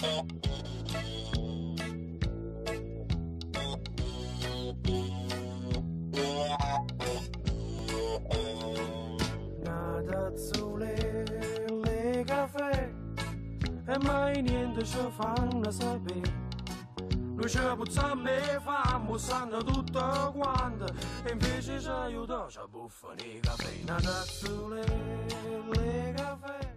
那走嘞，那咖啡，还每年都是放了设备。Noi ci puzzammo e fammo, stanno tutto quanto E invece ci aiuta ci buffano i caffè Una le caffè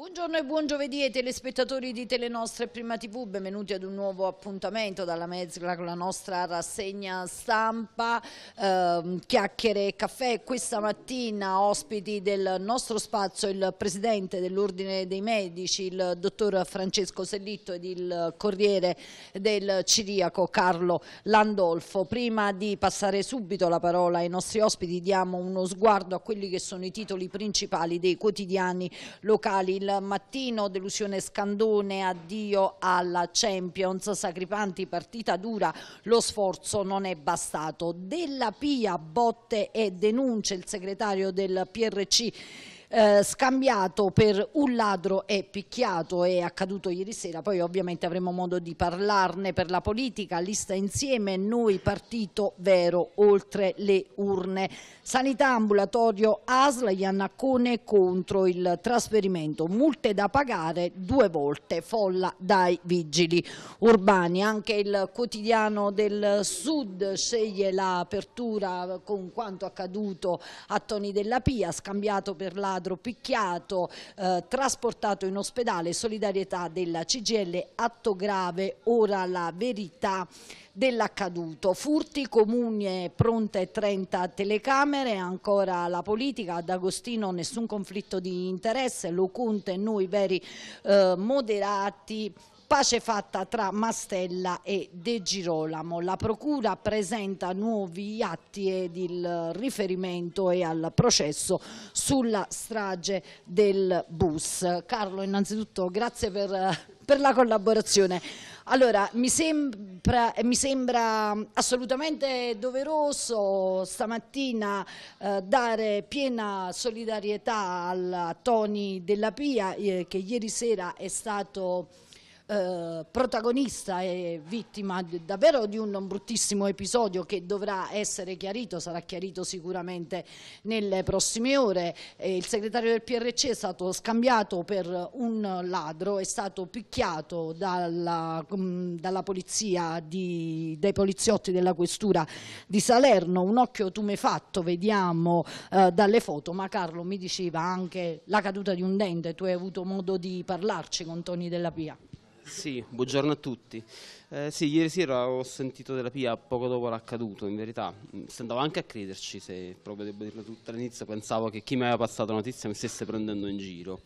Buongiorno e buon giovedì ai telespettatori di Telenostra e Prima TV, benvenuti ad un nuovo appuntamento dalla Mezzla con la nostra rassegna stampa, eh, chiacchiere e caffè. Questa mattina ospiti del nostro spazio il presidente dell'Ordine dei Medici, il dottor Francesco Sellitto ed il corriere del Ciriaco Carlo Landolfo. Prima di passare subito la parola ai nostri ospiti diamo uno sguardo a quelli che sono i titoli principali dei quotidiani locali. Il mattino delusione Scandone addio alla Champions Sacripanti partita dura lo sforzo non è bastato della Pia botte e denunce il segretario del PRC eh, scambiato per un ladro e picchiato è accaduto ieri sera, poi ovviamente avremo modo di parlarne per la politica, lista insieme, noi partito vero oltre le urne. Sanità ambulatorio ASL, Iannacone contro il trasferimento, multe da pagare due volte, folla dai vigili urbani. Anche il quotidiano del Sud sceglie l'apertura con quanto accaduto a Toni della Pia, scambiato per la padro picchiato, eh, trasportato in ospedale, solidarietà della CGL, atto grave, ora la verità dell'accaduto. Furti, comuni e pronte 30 telecamere, ancora la politica, ad Agostino nessun conflitto di interesse, lo Conte e noi veri eh, moderati Pace fatta tra Mastella e De Girolamo. La Procura presenta nuovi atti ed il riferimento è al processo sulla strage del bus. Carlo, innanzitutto grazie per, per la collaborazione. Allora, mi sembra, mi sembra, assolutamente doveroso stamattina eh, dare piena solidarietà al Tony Della Pia eh, che ieri sera è stato eh, protagonista e vittima davvero di un bruttissimo episodio che dovrà essere chiarito, sarà chiarito sicuramente nelle prossime ore. Eh, il segretario del PRC è stato scambiato per un ladro, è stato picchiato dalla, mm, dalla polizia, di, dai poliziotti della questura di Salerno, un occhio tumefatto, vediamo eh, dalle foto, ma Carlo mi diceva anche la caduta di un dente, tu hai avuto modo di parlarci con Toni della Pia. Sì, buongiorno a tutti. Eh, sì, ieri sera ho sentito della PIA poco dopo l'accaduto, in verità. Mm, Stendavo anche a crederci, se proprio devo dirlo tutto all'inizio, pensavo che chi mi aveva passato la notizia mi stesse prendendo in giro.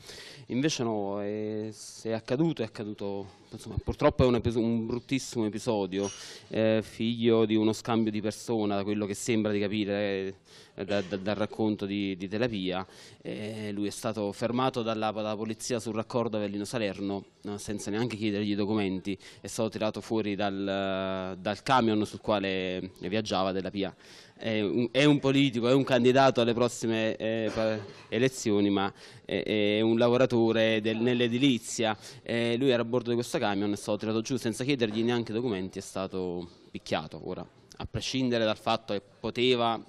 Invece no, è, se è accaduto, è accaduto, insomma, purtroppo è un, un bruttissimo episodio, eh, figlio di uno scambio di persona, da quello che sembra di capire. Eh, eh, da, da, dal racconto di, di Telapia, eh, lui è stato fermato dalla, dalla polizia sul raccordo Avellino-Salerno eh, senza neanche chiedergli i documenti, è stato tirato fuori dal, eh, dal camion sul quale viaggiava Telapia. È un, è un, politico, è un candidato alle prossime eh, elezioni, ma è, è, un lavoratore nell'edilizia. Eh, lui era a bordo di questo camion, è stato tirato giù senza chiedergli neanche documenti, è stato picchiato ora. A prescindere dal fatto che poteva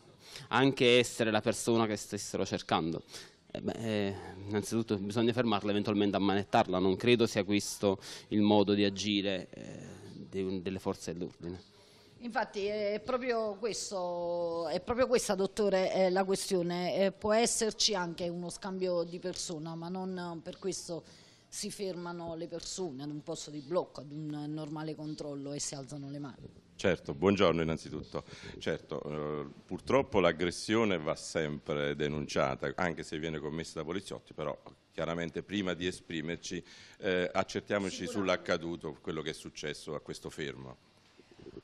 anche essere la persona che stessero cercando. Eh beh, eh, innanzitutto bisogna fermarla, eventualmente ammanettarla, non credo sia questo il modo di agire eh, delle forze dell'ordine. Infatti è proprio, questo, è proprio, questa, dottore, la questione. Eh, può esserci anche uno scambio di persona, ma non per questo si fermano le persone ad un posto di blocco, ad un normale controllo e si alzano le mani. Certo, buongiorno innanzitutto. Certo, eh, purtroppo l'aggressione va sempre denunciata, anche se viene commessa da poliziotti, però chiaramente prima di esprimerci eh, accertiamoci sull'accaduto, quello che è successo a questo fermo.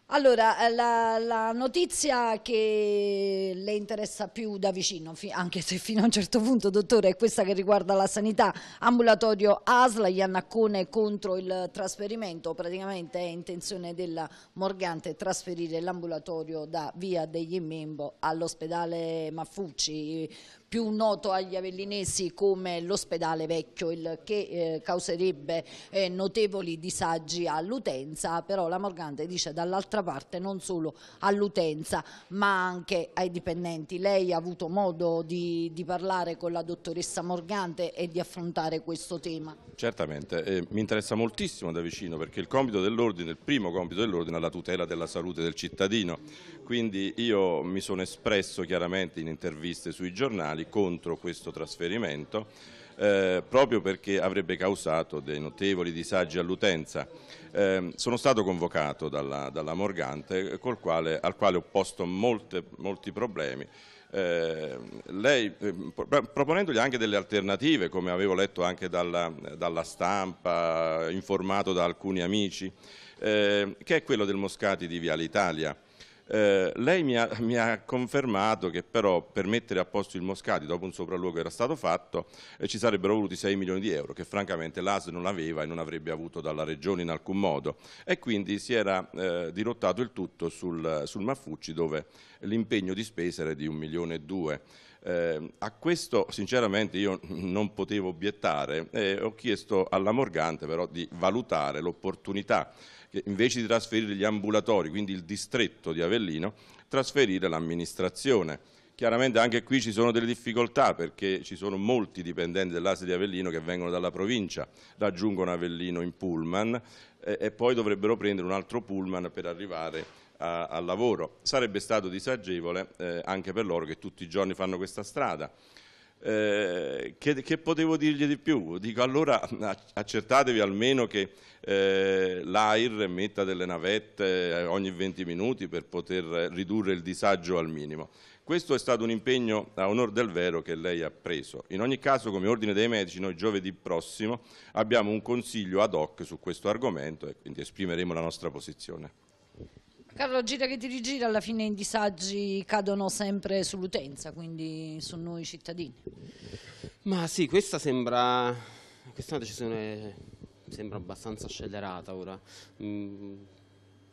Allora, eh, la, la, notizia che le interessa più da vicino, anche se fino a un certo punto, dottore, è questa che riguarda la sanità. Ambulatorio ASL, Iannaccone contro il trasferimento, praticamente è intenzione della Morgante trasferire l'ambulatorio da Via degli Immembo all'ospedale Maffucci più noto agli avellinesi come l'ospedale vecchio, il che eh, causerebbe eh, notevoli disagi all'utenza, però la Morgante dice dall'altra parte non solo all'utenza ma anche ai dipendenti. Lei ha avuto modo di, di, parlare con la dottoressa Morgante e di affrontare questo tema? Certamente, eh, mi interessa moltissimo da vicino perché il compito dell'ordine, il primo compito dell'ordine è la tutela della salute del cittadino, quindi io mi sono espresso chiaramente in interviste sui giornali contro questo trasferimento eh, proprio perché avrebbe causato dei notevoli disagi all'utenza. Eh, sono stato convocato dalla, dalla Morgante quale, al quale ho posto molte, molti problemi eh, lei, eh, proponendogli anche delle alternative, come avevo letto anche dalla, dalla stampa, informato da alcuni amici, eh, che è quello del Moscati di Viale Italia. Eh, lei mi ha, mi ha, confermato che però per mettere a posto il Moscati dopo un sopralluogo era stato fatto eh, ci sarebbero voluti 6 milioni di euro che francamente l'AS non aveva e non avrebbe avuto dalla Regione in alcun modo e quindi si era eh, dirottato il tutto sul, sul Maffucci dove l'impegno di spesa era di 1 milione e 2 eh, a questo sinceramente io non potevo obiettare e eh, ho chiesto alla Morgante però di valutare l'opportunità che invece di trasferire gli ambulatori, quindi il distretto di Avellino, trasferire l'amministrazione. Chiaramente anche qui ci sono delle difficoltà perché ci sono molti dipendenti dell'ASI di Avellino che vengono dalla provincia, raggiungono Avellino in pullman eh, e poi dovrebbero prendere un altro pullman per arrivare a, al lavoro. Sarebbe stato disagevole eh, anche per loro che tutti i giorni fanno questa strada. Eh, che, che, potevo dirgli di più? Dico allora accertatevi almeno che eh, l'AIR metta delle navette eh, ogni 20 minuti per poter ridurre il disagio al minimo. Questo è stato un impegno a onor del vero che lei ha preso. In ogni caso come Ordine dei Medici noi giovedì prossimo abbiamo un consiglio ad hoc su questo argomento e quindi esprimeremo la nostra posizione. Carlo, gira che ti rigira, alla fine i disagi cadono sempre sull'utenza, quindi su noi cittadini. Ma sì, questa sembra, questa decisione sembra abbastanza scellerata ora. Mm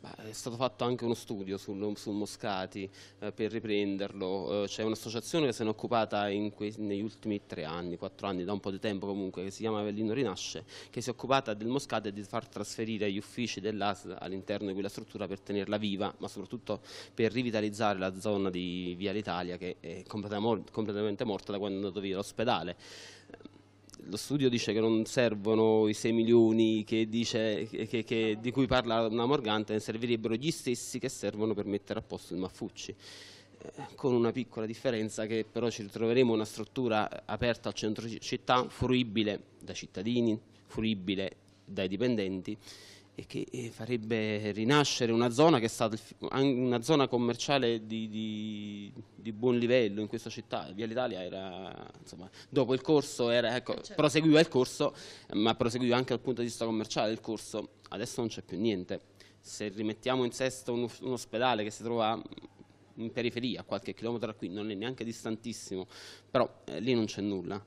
è stato fatto anche uno studio sul, su Moscati eh, per riprenderlo, eh, c'è un'associazione che se n'è occupata negli ultimi tre anni, quattro anni, da un po' di tempo comunque, che si chiama Avellino Rinasce, che si è occupata del Moscati e di far trasferire gli uffici dell'AS all'interno di quella struttura per tenerla viva, ma soprattutto per rivitalizzare la zona di Via l'Italia che è completamente morta da quando è andato via l'ospedale lo studio dice che non servono i 6 milioni che dice, che, che, di cui parla una Morgante, ne servirebbero gli stessi che servono per mettere a posto il Maffucci eh, con una piccola differenza che però ci ritroveremo una struttura aperta al centro città, fruibile da cittadini, fruibile dai dipendenti e che eh, farebbe rinascere una zona che è stata una zona commerciale di, di, di buon livello in questa città. Via l'Italia era, insomma, dopo il corso, era, ecco, eh, certo. proseguiva il corso, ma proseguiva anche dal punto di vista commerciale il corso, adesso non c'è più niente. Se rimettiamo in sesto un, un ospedale che si trova in periferia, qualche chilometro da qui, non è neanche distantissimo, però eh, lì non c'è nulla.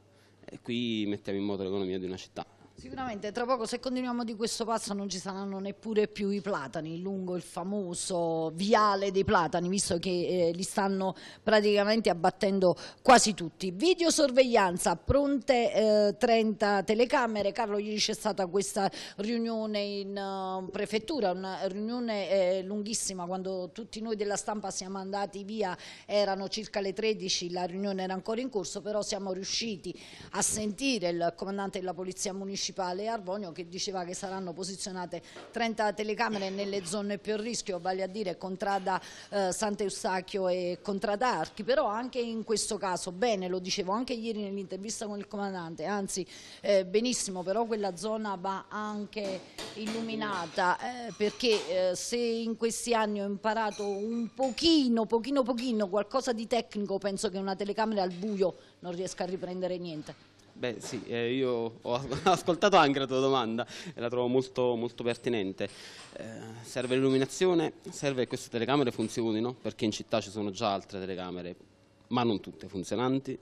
E qui mettiamo in moto l'economia di una città. Sicuramente, tra poco se continuiamo di questo passo non ci saranno neppure più i platani lungo il famoso viale dei platani, visto che eh, li stanno praticamente abbattendo quasi tutti. Videosorveglianza, pronte eh, 30 telecamere. Carlo, ieri c'è stata questa riunione in uh, prefettura, una riunione eh, lunghissima quando tutti noi della stampa siamo andati via, erano circa le 13, la riunione era ancora in corso, però siamo riusciti a sentire il comandante della Polizia Municipale municipale Arvogno che diceva che saranno posizionate 30 telecamere nelle zone più a rischio, vale a dire contrada eh, Sant'Eustachio e contrada Archi, però anche in questo caso, bene, lo dicevo anche ieri nell'intervista con il comandante, anzi eh, benissimo, però quella zona va anche illuminata eh, perché eh, se in questi anni ho imparato un pochino, pochino, pochino qualcosa di tecnico, penso che una telecamera al buio non riesca a riprendere niente. Beh sì, eh, io ho ascoltato anche la tua domanda e la trovo molto, molto pertinente. Eh, serve l'illuminazione, serve che queste telecamere funzionino, perché in città ci sono già altre telecamere, ma non tutte funzionanti,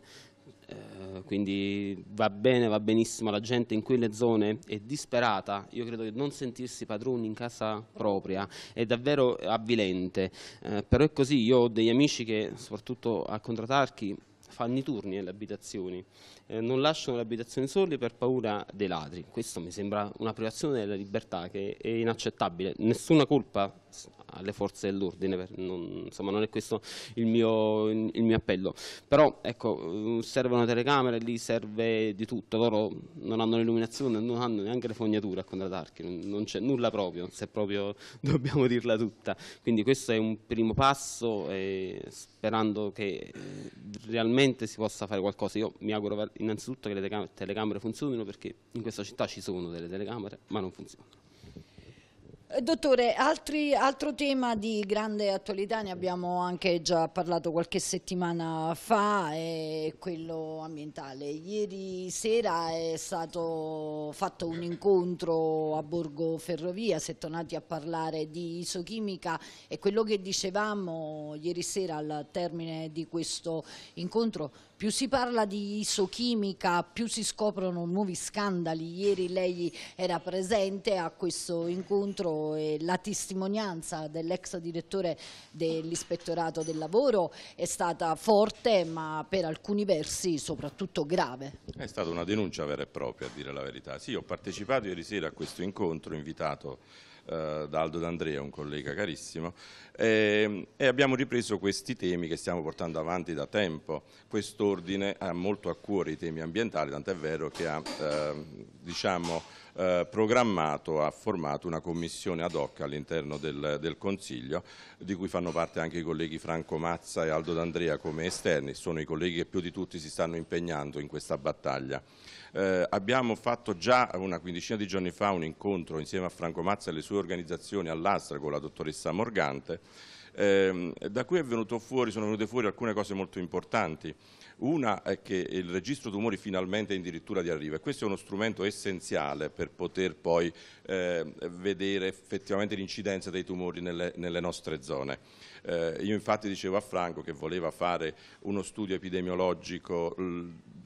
eh, quindi va bene, va benissimo, la gente in quelle zone è disperata, io credo che non sentirsi padroni in casa propria è davvero avvilente, eh, però è così, io ho degli amici che soprattutto a Contratarchi fanno i turni nelle abitazioni eh, non lasciano le abitazioni soli per paura dei ladri. Questo mi sembra una privazione della libertà che è inaccettabile. Nessuna colpa alle forze dell'ordine, non, non è questo il mio, il mio, appello. Però ecco, mm, servono telecamere, lì serve di tutto, loro non hanno l'illuminazione, non hanno neanche le fognature a contrattarchi, non c'è nulla proprio, se proprio dobbiamo dirla tutta. Quindi questo è un primo passo sperando che mm, realmente si possa fare qualcosa. Io mi auguro innanzitutto che le telecamere funzionino perché in questa città ci sono delle telecamere ma non funzionano. Eh, dottore, altri, altro tema di grande attualità, ne abbiamo anche già parlato qualche settimana fa, è quello ambientale. Ieri sera è stato fatto un incontro a Borgo Ferrovia, si è tornati a parlare di isochimica e quello che dicevamo ieri sera al termine di questo incontro più si parla di isochimica, più si scoprono nuovi scandali. Ieri lei era presente a questo incontro e la testimonianza dell'ex direttore dell'ispettorato del lavoro è stata forte ma per alcuni versi soprattutto grave. È stata una denuncia vera e propria a dire la verità. Sì, ho partecipato ieri sera a questo incontro invitato eh, da Aldo D'Andrea, un collega carissimo, e, ehm, e abbiamo ripreso questi temi che stiamo portando avanti da tempo. Quest'ordine ha molto a cuore i temi ambientali, tant'è vero che ha eh, diciamo, eh, programmato, ha formato una commissione ad hoc all'interno del, del, Consiglio, di cui fanno parte anche i colleghi Franco Mazza e Aldo D'Andrea come esterni, sono i colleghi che più di tutti si stanno impegnando in questa battaglia. Eh, abbiamo fatto già una quindicina di giorni fa un incontro insieme a Franco Mazza e le sue organizzazioni all'Astra con la dottoressa Morgante, eh, da cui fuori, sono venute fuori alcune cose molto importanti. Una è che il registro tumori finalmente è addirittura di arrivo e questo è uno strumento essenziale per poter poi eh, vedere effettivamente l'incidenza dei tumori nelle, nelle nostre zone. Eh, io infatti dicevo a Franco che voleva fare uno studio epidemiologico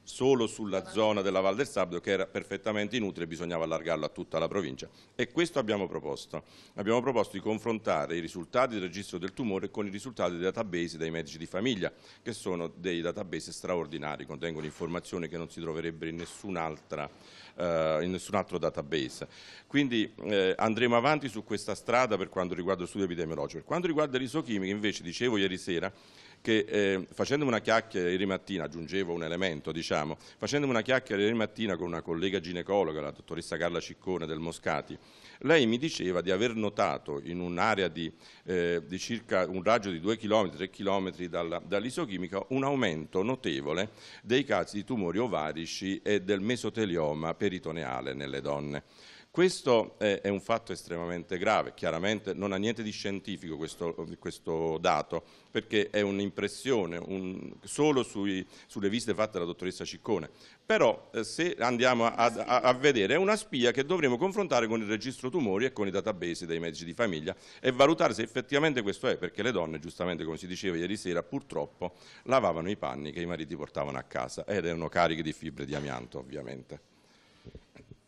solo sulla zona della Val del Sabdo che era perfettamente inutile, bisognava allargarlo a tutta la provincia e questo abbiamo proposto. Abbiamo proposto di confrontare i risultati del registro del tumore con i risultati dei database dei medici di famiglia che sono dei database straordinari, contengono informazioni che non si troverebbero in, eh, in nessun altro database. Quindi eh, andremo avanti su questa strada per quanto riguarda lo studio epidemiologico. Per quanto riguarda l'isochimica invece, dicevo ieri sera, che eh, facendo una chiacchiera ieri mattina, aggiungevo un elemento, diciamo, facendo una chiacchiera ieri mattina con una collega ginecologa, la dottoressa Carla Ciccone del Moscati, lei mi diceva di aver notato in un'area di, eh, di, circa un raggio di 2 km, 3 km dall'isochimica dall un aumento notevole dei casi di tumori ovarici e del mesotelioma peritoneale nelle donne. Questo è un fatto estremamente grave, chiaramente non ha niente di scientifico questo, questo dato, perché è un'impressione un, solo sui, sulle visite fatte dalla dottoressa Ciccone. Però eh, se andiamo a, a, a, vedere è una spia che dovremo confrontare con il registro tumori e con i database dei medici di famiglia e valutare se effettivamente questo è, perché le donne, giustamente come si diceva ieri sera, purtroppo lavavano i panni che i mariti portavano a casa ed erano carichi di fibre di amianto ovviamente.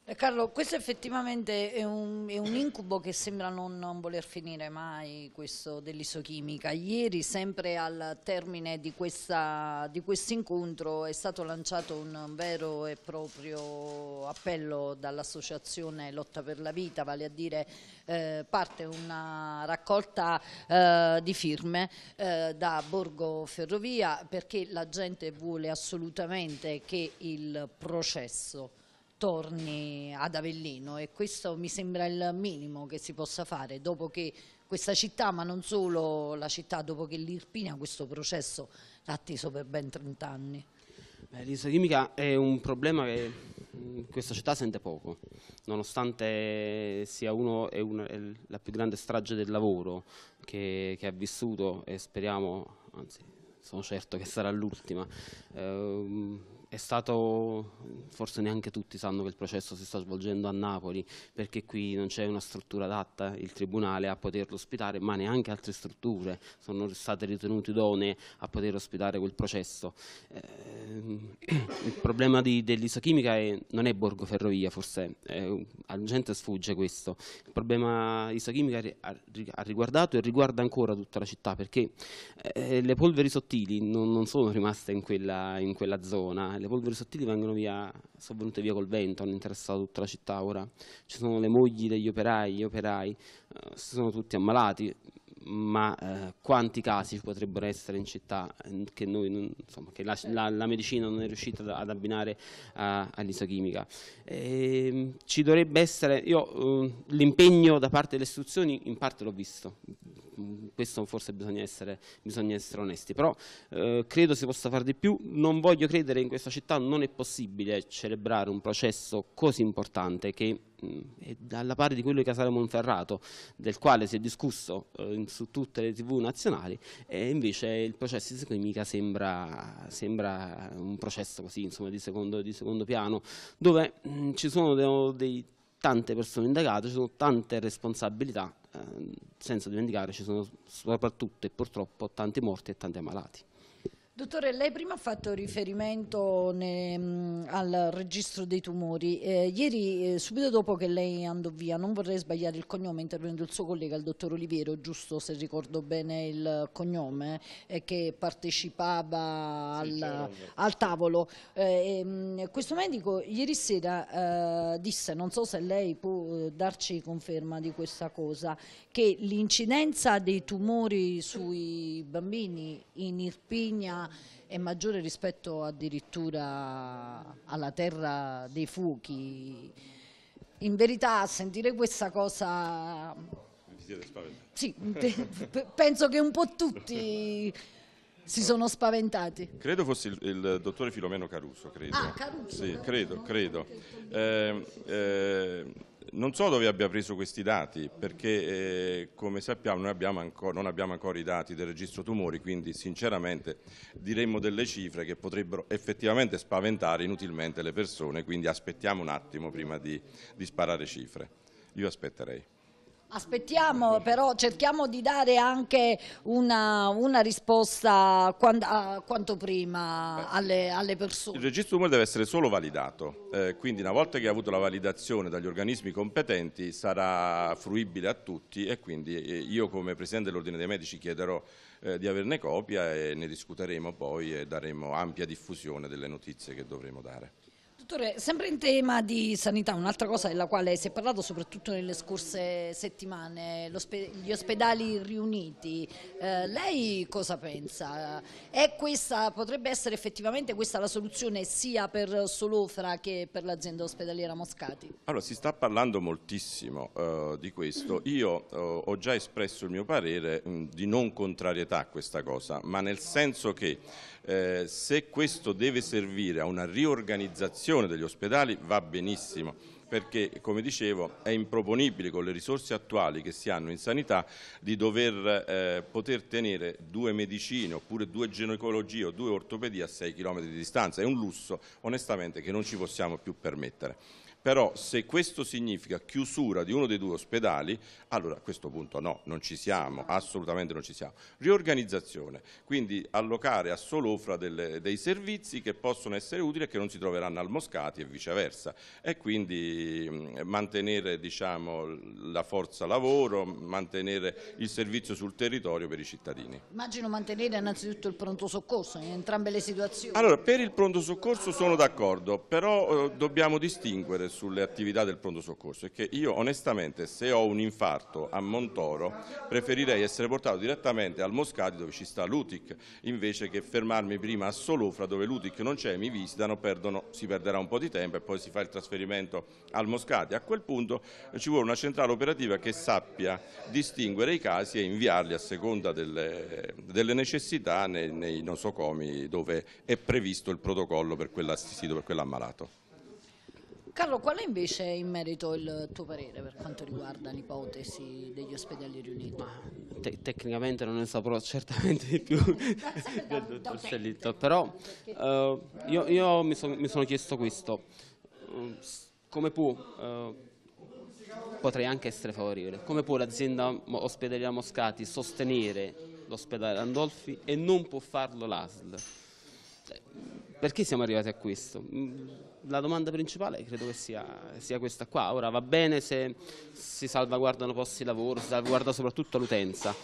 Eh, Carlo, questo effettivamente è un, è un incubo che sembra non, non, voler finire mai, questo dell'isochimica. Ieri, sempre al termine di, questa, di questo incontro, è stato lanciato un vero e proprio appello dall'associazione Lotta per la Vita, vale a dire eh, parte una raccolta eh, di firme eh, da Borgo Ferrovia perché la gente vuole assolutamente che il processo torni ad Avellino e questo mi sembra il minimo che si possa fare dopo che questa città, ma non solo la città, dopo che l'Irpina questo processo l'ha atteso per ben 30 anni. L'Isola chimica è un problema che mm, questa città sente poco, nonostante sia uno, è una, è la più grande strage del lavoro che, che ha vissuto e speriamo, anzi sono certo che sarà l'ultima. Eh, è stato, forse neanche tutti sanno che il processo si sta svolgendo a Napoli, perché qui non c'è una struttura adatta, il Tribunale, a poterlo ospitare, ma neanche altre strutture sono state ritenute idonee a poter ospitare quel processo. Eh, il problema dell'isochimica non è Borgo Ferrovia, forse, eh, alla gente sfugge questo. Il problema isochimica ha riguardato e riguarda ancora tutta la città, perché eh, le polveri sottili non, non sono rimaste in quella, in quella zona, le polveri sottili vengono via, sono venute via col vento, hanno interessato tutta la città ora. Ci sono le mogli degli operai, gli operai eh, si sono tutti ammalati, ma eh, quanti casi ci potrebbero essere in città eh, che, non, insomma, che la, la, la, medicina non è riuscita ad abbinare a, all'isochimica. Ehm, ci dovrebbe essere, io eh, l'impegno da parte delle istituzioni in parte l'ho visto, mm, questo forse bisogna essere, bisogna essere onesti, però eh, credo si possa fare di più, non voglio credere in questa città, non è possibile celebrare un processo così importante che mh, mm, è alla pari di quello di Casale Monferrato, del quale si è discusso eh, su tutte le tv nazionali e invece il processo di Semica sembra, sembra, un processo così insomma, di, secondo, di secondo piano dove mh, mm, ci sono dei, dei, tante persone indagate, ci sono tante responsabilità, eh, senza dimenticare ci sono soprattutto e purtroppo tanti morti e tanti ammalati. Dottore, lei prima ha fatto riferimento ne, mh, mm, al registro dei tumori. Eh, ieri, eh, subito dopo che lei andò via, non vorrei sbagliare il cognome, intervenendo il suo collega, il dottor Oliviero, giusto se ricordo bene il cognome, eh, che partecipava sì, al, al, tavolo. E, mh, ehm, questo medico ieri sera eh, disse, non so se lei può eh, darci conferma di questa cosa, che l'incidenza dei tumori sui bambini in Irpigna è maggiore rispetto addirittura alla terra dei fuochi. In verità sentire questa cosa... Mi siete spaventati? Sì, penso che un po' tutti si sono spaventati. Credo fosse il, il, dottore Filomeno Caruso, credo. Ah, Caruso. Sì, credo, credo. Eh, eh, non so dove abbia preso questi dati, perché eh, come sappiamo noi abbiamo ancora, non abbiamo ancora i dati del registro tumori, quindi sinceramente diremmo delle cifre che potrebbero effettivamente spaventare inutilmente le persone, quindi aspettiamo un attimo prima di, di sparare cifre. Io aspetterei. Aspettiamo però, cerchiamo di dare anche una, una risposta quant, quanto prima alle, alle, persone. Il registro umore deve essere solo validato, eh, quindi una volta che ha avuto la validazione dagli organismi competenti sarà fruibile a tutti e quindi eh, io come Presidente dell'Ordine dei Medici chiederò eh, di averne copia e ne discuteremo poi e daremo ampia diffusione delle notizie che dovremo dare. Dottore, sempre in tema di sanità, un'altra cosa della quale si è parlato soprattutto nelle scorse settimane, gli ospedali riuniti, eh, lei cosa pensa? Questa, potrebbe essere effettivamente questa la soluzione sia per Solofra che per l'azienda ospedaliera Moscati? Allora, si sta parlando moltissimo eh, di questo, io eh, ho già espresso il mio parere mh, di non contrarietà a questa cosa, ma nel senso che eh, se questo deve servire a una riorganizzazione degli ospedali va benissimo perché come dicevo è improponibile con le risorse attuali che si hanno in sanità di dover eh, poter tenere due medicine oppure due ginecologie o due ortopedie a 6 km di distanza, è un lusso onestamente che non ci possiamo più permettere però se questo significa chiusura di uno dei due ospedali, allora a questo punto no, non ci siamo, esatto. assolutamente non ci siamo. Riorganizzazione, quindi allocare a Solofra delle, dei servizi che possono essere utili e che non si troveranno al Moscati e viceversa e quindi mantenere diciamo, la forza lavoro, mantenere il servizio sul territorio per i cittadini. Immagino mantenere innanzitutto il pronto soccorso in entrambe le situazioni. Allora, per il pronto soccorso sono d'accordo, però eh, dobbiamo distinguere sulle attività del pronto soccorso è che io onestamente se ho un infarto a Montoro preferirei essere portato direttamente al Moscati dove ci sta l'UTIC invece che fermarmi prima a Solofra dove l'UTIC non c'è, mi visitano, perdono, si perderà un po' di tempo e poi si fa il trasferimento al Moscati. A quel punto eh, ci vuole una centrale operativa che sappia distinguere i casi e inviarli a seconda delle, delle necessità nei, nei nosocomi dove è previsto il protocollo per quell'assistito, per quell'ammalato. Carlo, qual è invece in merito il tuo parere per quanto riguarda l'ipotesi degli ospedali riuniti? Te tecnicamente non ne saprò certamente di più del dottor Sellitto, però eh, io, io mi, so, mi, sono chiesto questo, mm, come può, eh, potrei anche essere favorevole, come può l'azienda ospedaliera Moscati sostenere l'ospedale Landolfi e non può farlo l'ASL? perché siamo arrivati a questo? Mm, la domanda principale credo che sia, sia questa qua. Ora va bene se si salvaguardano posti di lavoro, si salvaguarda soprattutto l'utenza.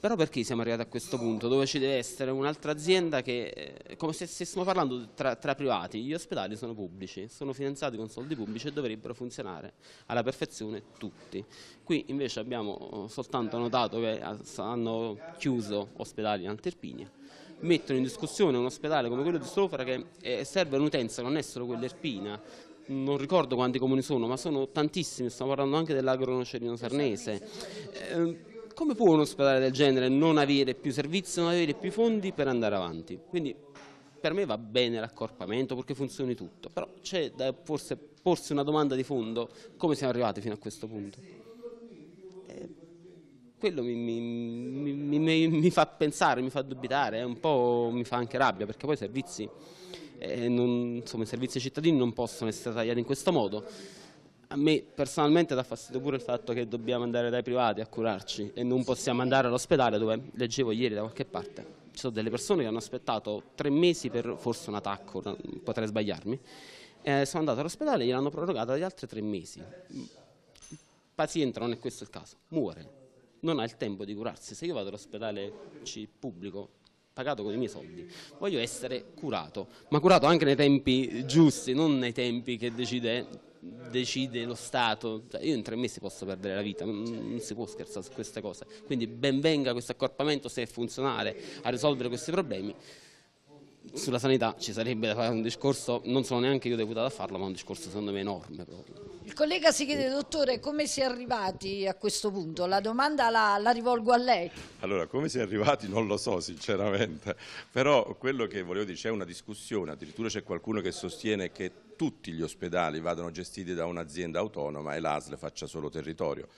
Però perché siamo arrivati a questo punto dove ci deve essere un'altra azienda che, eh, come se stessimo parlando tra, tra, privati, gli ospedali sono pubblici, sono finanziati con soldi pubblici e dovrebbero funzionare alla perfezione tutti. Qui invece abbiamo eh, soltanto notato che eh, hanno chiuso ospedali in Anterpinia mettono in discussione un ospedale come quello di Solofra che serve un'utenza, non è solo quella erpina, non ricordo quanti comuni sono, ma sono tantissimi, stiamo parlando anche dell'agronocerino sarnese. Ehm, come può un ospedale del genere non avere più servizi, non avere più fondi per andare avanti? Quindi per me va bene l'accorpamento perché funzioni tutto, però c'è da forse porsi una domanda di fondo, come siamo arrivati fino a questo punto? quello mi, mi, mi, mi, fa pensare, mi fa dubitare, un po' mi fa anche rabbia, perché poi i servizi, eh, non, insomma, i servizi ai cittadini non possono essere tagliati in questo modo. A me personalmente dà fastidio pure il fatto che dobbiamo andare dai privati a curarci e non possiamo andare all'ospedale dove leggevo ieri da qualche parte. Ci sono delle persone che hanno aspettato tre mesi per forse un attacco, potrei sbagliarmi, eh, sono andato all'ospedale e gliel'hanno prorogata di altri tre mesi. Il non è questo il caso, muore non ha il tempo di curarsi. Se io vado all'ospedale pubblico, pagato con i miei soldi, voglio essere curato, ma curato anche nei tempi giusti, non nei tempi che decide, decide lo Stato. Cioè, io in tre mesi posso perdere la vita, non, si può scherzare su queste cose. Quindi ben venga questo accorpamento se è funzionale a risolvere questi problemi sulla sanità ci sarebbe da fare un discorso, non sono neanche io deputato a farlo, ma un discorso secondo me enorme proprio. Il collega si chiede, dottore, come si è arrivati a questo punto? La domanda la, la rivolgo a lei. Allora, come si è arrivati non lo so sinceramente, però quello che volevo dire, c'è una discussione, addirittura c'è qualcuno che sostiene che tutti gli ospedali vadano gestiti da un'azienda autonoma e l'ASL faccia solo territorio.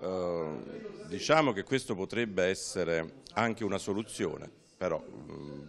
Eh, diciamo che questo potrebbe essere anche una soluzione però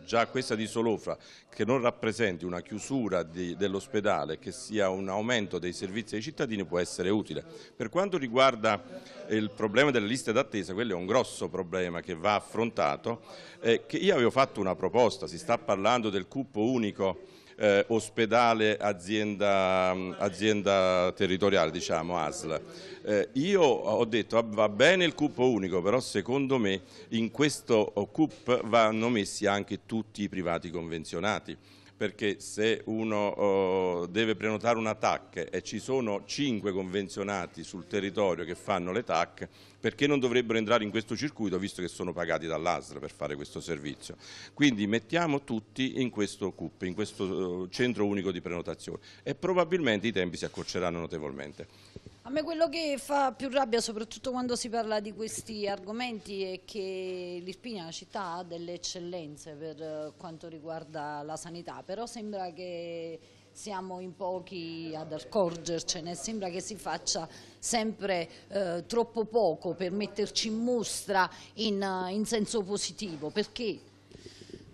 già questa di Solofra che non rappresenti una chiusura dell'ospedale, che sia un aumento dei servizi ai cittadini può essere utile. Per quanto riguarda il problema delle liste d'attesa, quello è un grosso problema che va affrontato, eh, che io avevo fatto una proposta, si sta parlando del cupo unico eh, ospedale azienda, azienda, territoriale, diciamo ASL. Eh, io ho detto ah, va bene il CUP unico, però secondo me in questo CUP vanno messi anche tutti i privati convenzionati perché se uno oh, deve prenotare una TAC e ci sono cinque convenzionati sul territorio che fanno le TAC, perché non dovrebbero entrare in questo circuito visto che sono pagati dall'ASR per fare questo servizio? Quindi mettiamo tutti in questo CUP, in questo oh, centro unico di prenotazione e probabilmente i tempi si accorceranno notevolmente. A me quello che fa più rabbia, soprattutto quando si parla di questi argomenti, è che l'Irpina, è una città, ha delle eccellenze per eh, quanto riguarda la sanità, però sembra che siamo in pochi ad accorgercene, sembra che si faccia sempre eh, troppo poco per metterci in mostra in, eh, in senso positivo, perché?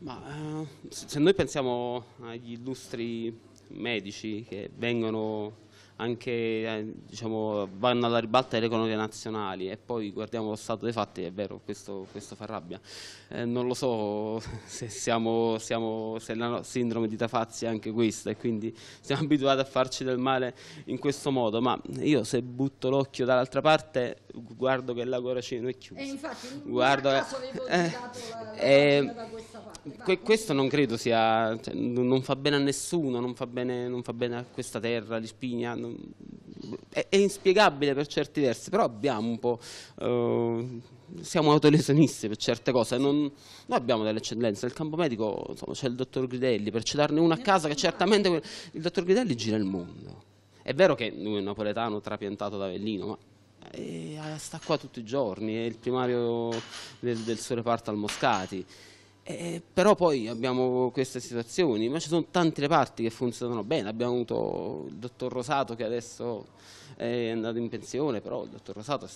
Ma, eh, se noi pensiamo agli illustri medici che vengono anche, eh, diciamo, vanno alla ribalta le economie nazionali e poi guardiamo lo stato dei fatti, è vero, questo, questo fa rabbia. Eh, non lo so se, siamo, siamo, se la sindrome di Tafazzi è anche questa e quindi siamo abituati a farci del male in questo modo, ma io se butto l'occhio dall'altra parte guardo che la Goracino è chiuso. E infatti, guardo eh, eh, questo non credo sia, cioè, non fa bene a nessuno, non fa bene, non fa bene a questa terra, l'Ispigna, è, è, inspiegabile per certi versi, però abbiamo un po'... Eh, siamo autolesionisti per certe cose, non, noi abbiamo delle eccellenze, nel campo medico c'è il dottor Gridelli, per citarne uno a casa che certamente il dottor Gridelli gira il mondo, è vero che lui è napoletano trapiantato da Avellino, ma eh, sta qua tutti i giorni, è il primario del, del suo reparto al Moscati, eh, però poi abbiamo queste situazioni, ma ci sono tante parti che funzionano bene, abbiamo avuto il dottor Rosato che adesso è andato in pensione, però il dottor Rosato è,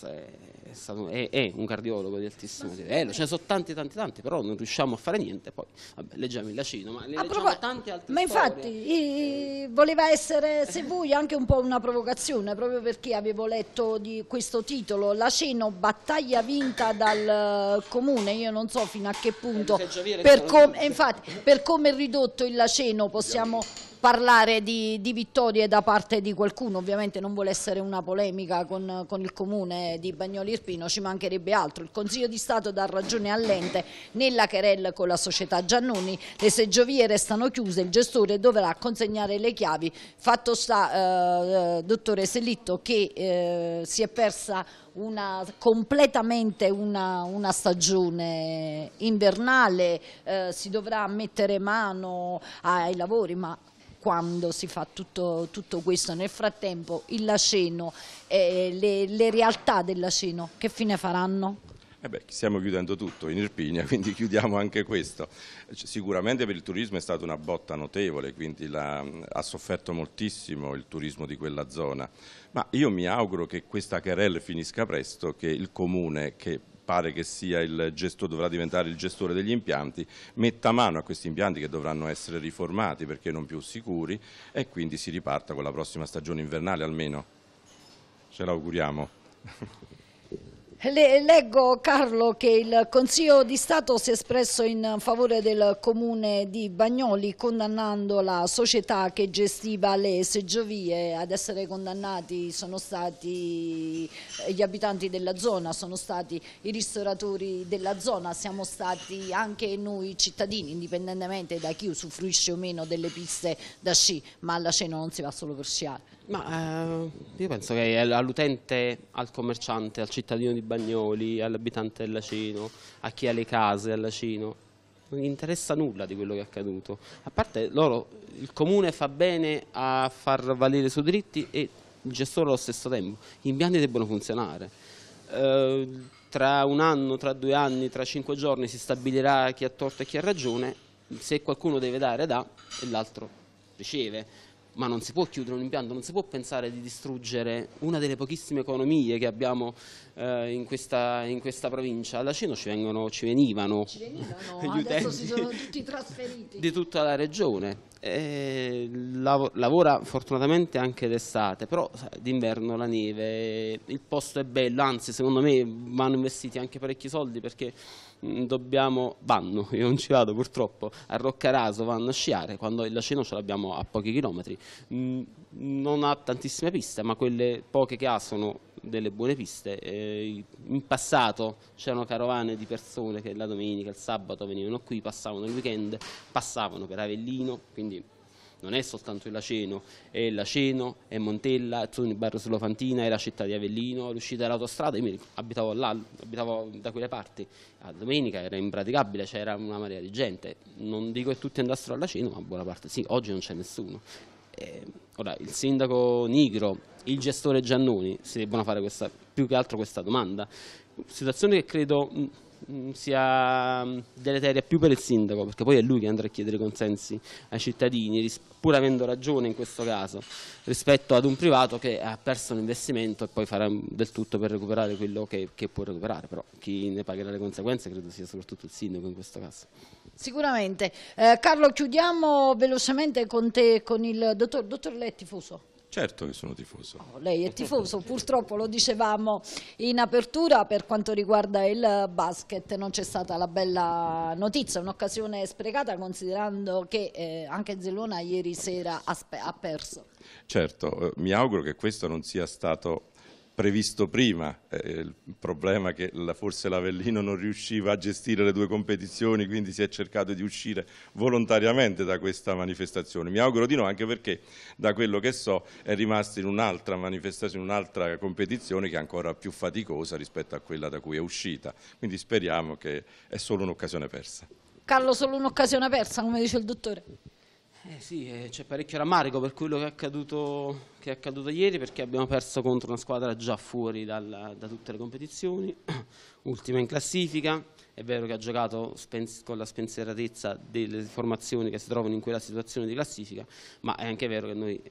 stato, è, è un cardiologo di altissimo livello, ce ne sono tanti, tanti, tanti, però non riusciamo a fare niente, poi vabbè, leggiamo il lacino, ma le leggiamo tante altre Ma infatti eh, voleva essere, se vuoi, anche un po' una provocazione, proprio perché avevo letto di questo titolo, Laceno, battaglia vinta dal eh, comune, io non so fino a che eh, punto, per, com infatti, per come è ridotto il Laceno possiamo parlare di, di, vittorie da parte di qualcuno, ovviamente non vuole essere una polemica con, con il comune di Bagnoli Irpino, ci mancherebbe altro. Il Consiglio di Stato dà ragione all'ente nella querella con la società Giannoni, le seggiovie restano chiuse, il gestore dovrà consegnare le chiavi. Fatto sta, eh, eh dottore Selitto, che eh, si è persa una, completamente una, una, stagione invernale, eh, si dovrà mettere mano ai lavori, ma quando si fa tutto, tutto questo. Nel frattempo il laceno, eh, le, le realtà del laceno, che fine faranno? Eh beh, stiamo chiudendo tutto in Irpinia, quindi chiudiamo anche questo. Sicuramente per il turismo è stata una botta notevole, quindi la, ha sofferto moltissimo il turismo di quella zona. Ma io mi auguro che questa querelle finisca presto, che il comune che pare che gesto, dovrà diventare il gestore degli impianti, metta mano a questi impianti che dovranno essere riformati perché non più sicuri e quindi si riparta con la prossima stagione invernale almeno. Ce l'auguriamo. Le, leggo Carlo che il Consiglio di Stato si è espresso in favore del comune di Bagnoli condannando la società che gestiva le seggiovie. Ad essere condannati sono stati eh, gli abitanti della zona, sono stati i ristoratori della zona, siamo stati anche noi cittadini, indipendentemente da chi usufruisce o meno delle piste da sci, ma alla cena non si va solo per sciare. Ma eh, io penso che all'utente, al commerciante, al cittadino di Bagnoli, all'abitante del Lacino, a chi ha le case al Lacino, non gli interessa nulla di quello che è accaduto. A parte loro, il comune fa bene a far valere i suoi diritti e il gestore allo stesso tempo. Gli impianti debbono funzionare. Eh, tra un anno, tra due anni, tra cinque giorni si stabilirà chi ha torto e chi ha ragione. Se qualcuno deve dare, dà e l'altro riceve ma non si può chiudere un impianto, non si può pensare di distruggere una delle pochissime economie che abbiamo eh, in, questa, in, questa, provincia. Alla Cino ci, vengono, ci venivano, ci venivano gli utenti si sono tutti trasferiti. di tutta la regione eh, lav lavora fortunatamente anche d'estate, però d'inverno la neve, il posto è bello, anzi secondo me vanno investiti anche parecchi soldi perché mm, dobbiamo, vanno, io non ci vado purtroppo, a Roccaraso vanno a sciare, quando il lacino ce l'abbiamo a pochi chilometri, mm, non ha tantissime piste, ma quelle poche che ha sono delle buone piste. Eh, in passato c'erano carovane di persone che la domenica, il sabato venivano qui, passavano il weekend, passavano per Avellino, quindi non è soltanto il Laceno, è Laceno, è Montella, è il Barro Slofantina, è la città di Avellino, l'uscita dell'autostrada, io abitavo là, abitavo da quelle parti, la domenica era impraticabile, c'era una marea di gente, non dico che tutti andassero al Laceno, ma buona parte sì, oggi non c'è nessuno, eh, ora, il sindaco Nigro, il gestore Giannoni si debbono fare questa, più che altro questa domanda, situazione che credo Mm, sia mm, deleteria più per il sindaco, perché poi è lui che andrà a chiedere consensi ai cittadini, pur avendo ragione in questo caso, rispetto ad un privato che ha perso un investimento e poi farà mm, del tutto per recuperare quello che, che può recuperare, però chi ne pagherà le conseguenze credo sia soprattutto il sindaco in questo caso. Sicuramente. Eh, Carlo, chiudiamo velocemente con te, con il dottor, dottor Letti Fuso. Certo che sono tifoso. Oh, lei è tifoso, purtroppo lo dicevamo in apertura per quanto riguarda il basket, non c'è stata la bella notizia, un'occasione sprecata considerando che eh, anche Zellona ieri sera ha, ha perso. Certo, eh, mi auguro che questo non sia stato previsto prima, eh, il problema è che la, forse l'Avellino non riusciva a gestire le due competizioni, quindi si è cercato di uscire volontariamente da questa manifestazione. Mi auguro di no, anche perché da quello che so è rimasto in un'altra manifestazione, un'altra competizione che è ancora più faticosa rispetto a quella da cui è uscita, quindi speriamo che è solo un'occasione persa. Carlo, solo un'occasione persa, come dice il dottore. Eh sì, eh, c'è parecchio rammarico per quello che è, accaduto, che è, accaduto, ieri perché abbiamo perso contro una squadra già fuori dalla, da tutte le competizioni, ultima in classifica, è vero che ha giocato con la spensieratezza delle formazioni che si trovano in quella situazione di classifica, ma è anche vero che noi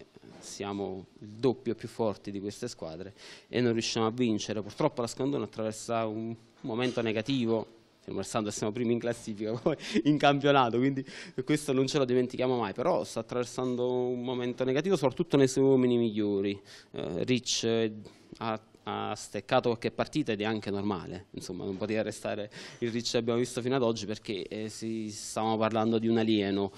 siamo il doppio più forti di queste squadre e non riusciamo a vincere. Purtroppo la Scandona attraversa un momento negativo stiamo versando e siamo primi in classifica in campionato, quindi questo non ce lo dimentichiamo mai, però sta attraversando un momento negativo soprattutto nei suoi uomini migliori, eh, Rich eh, ha ha steccato qualche partita ed è anche normale, insomma non poteva restare il Rich che abbiamo visto fino ad oggi perché eh, si, stavamo parlando di un alieno,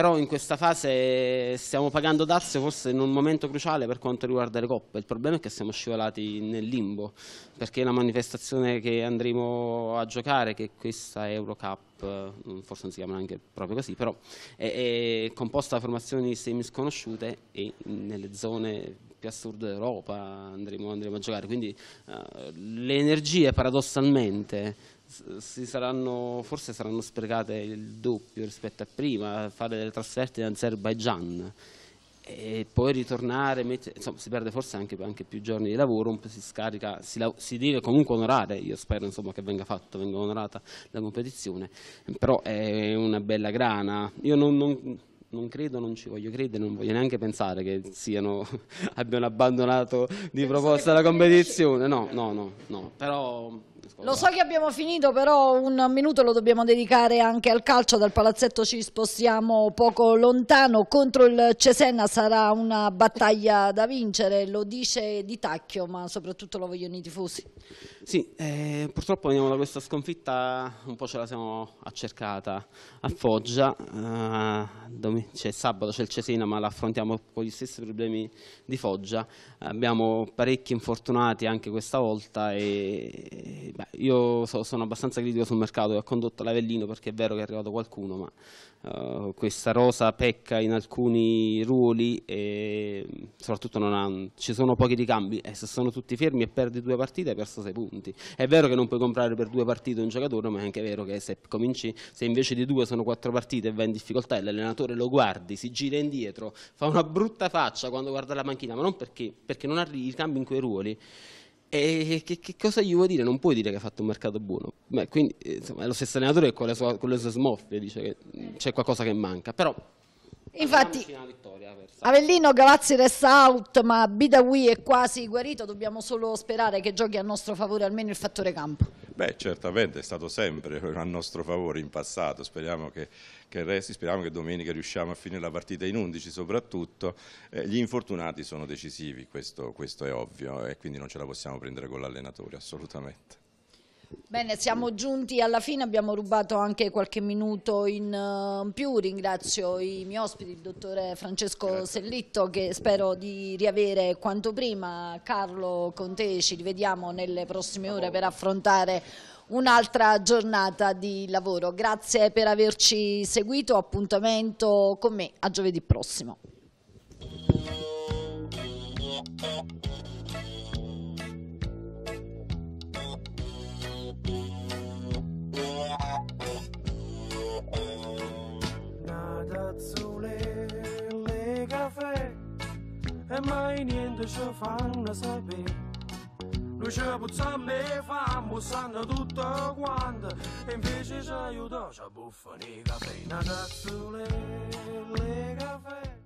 però in questa fase stiamo pagando dazio forse in un momento cruciale per quanto riguarda le coppe. Il problema è che siamo scivolati nel limbo, perché la manifestazione che andremo a giocare, che è questa Eurocup, mm, forse non si chiama neanche proprio così, però è, è composta da formazioni semi sconosciute e nelle zone più assurde d'Europa andremo, andremo, a giocare. Quindi uh, le energie paradossalmente saranno, forse saranno sprecate il doppio rispetto a prima, fare delle trasferte in Azerbaijan e poi ritornare, mette, insomma, si perde forse anche, anche, più giorni di lavoro, un po' si scarica, si, si, deve comunque onorare, io spero insomma, che venga fatto, venga onorata la competizione, però è una bella grana, io non, non, non credo, non ci voglio credere, non voglio neanche pensare che siano, abbiano abbandonato di proposta la competizione, no, no, no, no. però lo so che abbiamo finito, però un minuto lo dobbiamo dedicare anche al calcio. Dal palazzetto ci spostiamo poco lontano. Contro il Cesena sarà una battaglia da vincere, lo dice Di Tacchio, ma soprattutto lo vogliono i tifosi. Sì, eh, purtroppo veniamo da questa sconfitta, un po' ce la siamo accercata a Foggia. Eh, cioè, sabato c'è il Cesena, ma l'affrontiamo con gli stessi problemi di Foggia. Abbiamo parecchi infortunati anche questa volta e beh, io so, sono abbastanza critico sul mercato e ha condotto l'Avellino perché è vero che è arrivato qualcuno, ma Uh, questa rosa pecca in alcuni ruoli e soprattutto ha, ci sono pochi ricambi e eh, se sono tutti fermi e perdi due partite hai perso sei punti è vero che non puoi comprare per due partite un giocatore ma è anche vero che se, cominci, se invece di due sono quattro partite e vai in difficoltà e l'allenatore lo guardi si gira indietro fa una brutta faccia quando guarda la panchina ma non perché, perché non ha ricambi in quei ruoli e che, che, cosa gli vuoi dire? Non puoi dire che ha fatto un mercato buono. Beh, quindi, insomma, è lo stesso allenatore che con le sue, con le sue smorfie dice che c'è qualcosa che manca. Però Infatti, Avellino Gavazzi resta out, ma Bidawi è quasi guarito, dobbiamo solo sperare che giochi a nostro favore almeno il fattore campo. Beh, certamente è stato sempre a nostro favore in passato, speriamo che, che resti, speriamo che domenica riusciamo a finire la partita in 11 soprattutto. Eh, gli infortunati sono decisivi, questo, questo è ovvio e eh, quindi non ce la possiamo prendere con l'allenatore assolutamente. Bene, siamo giunti alla fine, abbiamo rubato anche qualche minuto eh, in più, ringrazio i miei ospiti, il dottore Francesco Grazie. Sellitto che spero di riavere quanto prima, Carlo con te ci rivediamo nelle prossime ore per affrontare un'altra giornata di lavoro. Grazie per averci seguito, appuntamento con me a giovedì prossimo. caffè e mai niente ci fanno sapere. Noi ci puzzammo e fammo, sanno tutto quanto, e invece ci aiutò, ci buffano i caffè, una tazzulella caffè.